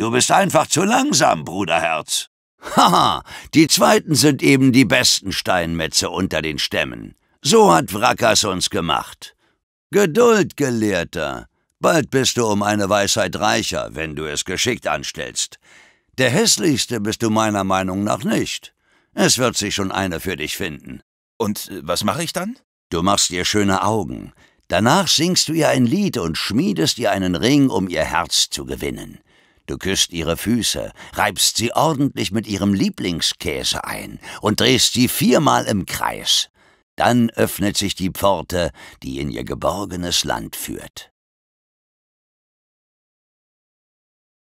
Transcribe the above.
Du bist einfach zu langsam, Bruderherz. Haha, die Zweiten sind eben die besten Steinmetze unter den Stämmen. So hat Wrackers uns gemacht. Geduld, Gelehrter. Bald bist du um eine Weisheit reicher, wenn du es geschickt anstellst. Der hässlichste bist du meiner Meinung nach nicht. Es wird sich schon einer für dich finden. Und äh, was mache ich dann? Du machst ihr schöne Augen. Danach singst du ihr ein Lied und schmiedest ihr einen Ring, um ihr Herz zu gewinnen. Du küsst ihre Füße, reibst sie ordentlich mit ihrem Lieblingskäse ein und drehst sie viermal im Kreis. Dann öffnet sich die Pforte, die in ihr geborgenes Land führt.